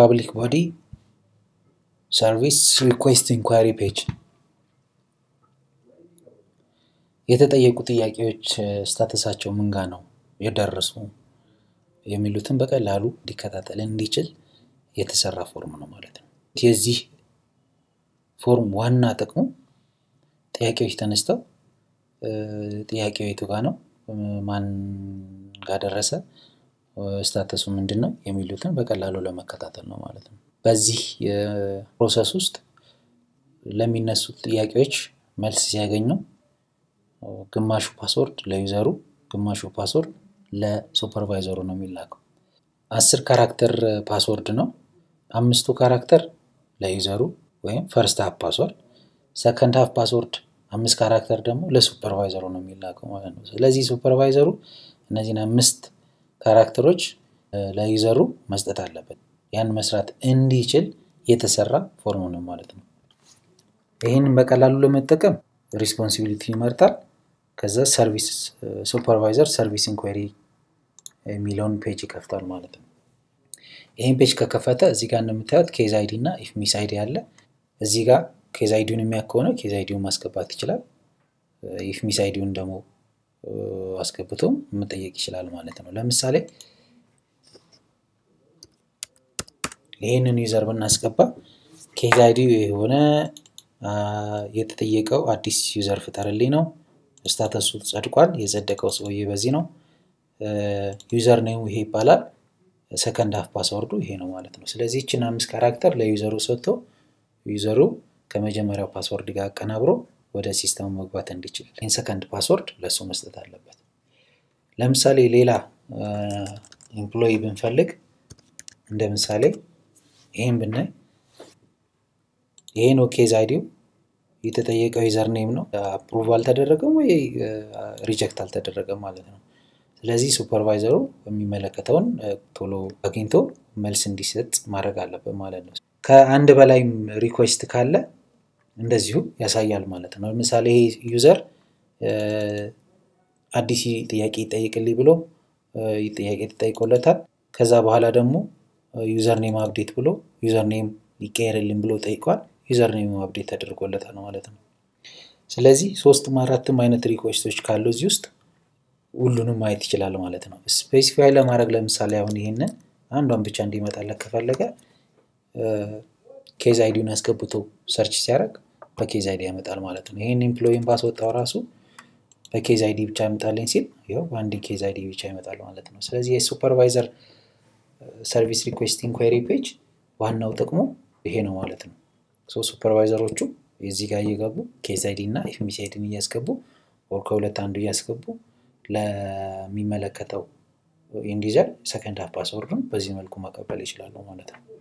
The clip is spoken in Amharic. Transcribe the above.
public ቦዲ ሰርቪስ ሪኩዌስት ኢንኳሪ ፔጅ የተጠየቁ ጥያቄዎች ስታተሳቸው ምንጋ ነው የደረሱ የሚሉትን በቀላሉ እንዲከታተል እንዲችል የተሰራ ፎርም ነው ማለት ነው። የዚህ ፎርም ዋና ጥቅሙ ጥያቄዎች ተነስተው ጥያቄው የቱ ጋ ነው፣ ማን ጋ ደረሰ፣ ስታተሱ ምንድን ነው የሚሉትን በቀላሉ ለመከታተል ነው ማለት ነው። በዚህ ፕሮሰስ ውስጥ ለሚነሱት ጥያቄዎች መልስ ሲያገኙ ግማሹ ፓስወርድ ለዩዘሩ፣ ግማሹ ፓስወርድ ለሱፐርቫይዘሩ ነው የሚላከው። አስር ካራክተር ፓስወርድ ነው። አምስቱ ካራክተር ለዩዘሩ ወይም ፈርስት ሀፍ ፓስወርድ፣ ሰከንድ ሀፍ ፓስወርድ አምስት ካራክተር ደግሞ ለሱፐርቫይዘሩ ነው የሚላከው ማለት ነው። ስለዚህ ሱፐርቫይዘሩ እነዚህን አምስት ካራክተሮች ለዩዘሩ መስጠት አለበት። ያን መስራት እንዲችል የተሰራ ፎርም ነው ማለት ነው። ይህንን በቀላሉ ለመጠቀም ሪስፖንሲቢሊቲ ይመርጣል። ከዛ ሰርቪስ ሱፐርቫይዘር ሰርቪስ ኢንኳሪ የሚለውን ፔጅ ይከፍታል ማለት ነው። ይህን ፔጅ ከከፈተ እዚህ ጋር እንደምታዩት ኬዝ አይዲ እና ኢፍ ሚስ አይዲ አለ። እዚህ ጋር ኬዝ አይዲውን ኬዝ አይዲውን ማስገባት ይችላል። ኢፍ ሚስ አይዲውን ደግሞ አስገብቶም መጠየቅ ይችላል ማለት ነው። ለምሳሌ ይህንን ዩዘር ብናስገባ ኬዝ አይዲ የሆነ የተጠየቀው አዲስ ዩዘር ፍጠርልኝ ነው። ስታተሱ ጸድቋል። የጸደቀው ሰውዬ በዚህ ነው። ዩዘር ኔሙ ይሄ ይባላል። ሰከንድ ሀፍ ፓስወርዱ ይሄ ነው ማለት ነው። ስለዚህ ይችን አምስት ካራክተር ለዩዘሩ ሰጥቶ ዩዘሩ ከመጀመሪያው ፓስወርድ ጋር አቀናብሮ ወደ ሲስተሙ መግባት እንዲችል ቴን ፓስወርድ ለሱ መስጠት አለበት ለምሳሌ ሌላ ኤምፕሎይ ብንፈልግ እንደ ምሳሌ ይሄን ብናይ ይሄ ነው ኬዝ አይዲው የተጠየቀው ዩዘርኔም ነው አፕሩቭ አልተደረገም ወይ ሪጀክት አልተደረገም ማለት ነው ስለዚህ ሱፐርቫይዘሩ የሚመለከተውን ቶሎ አግኝቶ መልስ እንዲሰጥ ማድረግ አለበት ማለት ነው ከአንድ በላይም ሪኩዌስት ካለ እንደዚሁ ያሳያል ማለት ነው። ለምሳሌ ይሄ ዩዘር አዲስ ጥያቄ ይጠይቅልኝ ብሎ ጥያቄ ተጠይቆለታል። ከዛ በኋላ ደግሞ ዩዘርኔም አብዴት ብሎ ዩዘርኔም ይቀየርልን ብሎ ጠይቋል። ዩዘርኔም አብዴት ተደርጎለታል ማለት ነው። ስለዚህ ሶስትም አራትም አይነት ሪኮስቶች ካሉ እዚህ ውስጥ ሁሉንም ማየት ይችላል ማለት ነው። ስፔሲፋይ ለማድረግ ለምሳሌ አሁን ይሄንን አንዷን ብቻ እንዲመጣለት ከፈለገ ኬዝ አይዲን አስገብቶ ሰርች ሲያደርግ በኬዝ አይዲ ያመጣል ማለት ነው። ይህን ኤምፕሎይን ባስወጣው ራሱ በኬዝ አይዲ ብቻ ያመጣልኝ ሲል ይኸው በአንድ ኬዝ አይዲ ብቻ ይመጣል ማለት ነው። ስለዚህ የሱፐርቫይዘር ሰርቪስ ሪኩዌስት ኢንኳሪ ፔጅ ዋናው ጥቅሙ ይሄ ነው ማለት ነው። ሶ ሱፐርቫይዘሮቹ የዚህ ጋር እየገቡ ኬዝ አይዲ እና ኤፍሚሲ አይዲን እያስገቡ ወር ከሁለት አንዱ እያስገቡ ለሚመለከተው ኢንዲዘር ሰከንድ ሀፍ በዚህ መልኩ መቀበል ይችላሉ ማለት ነው።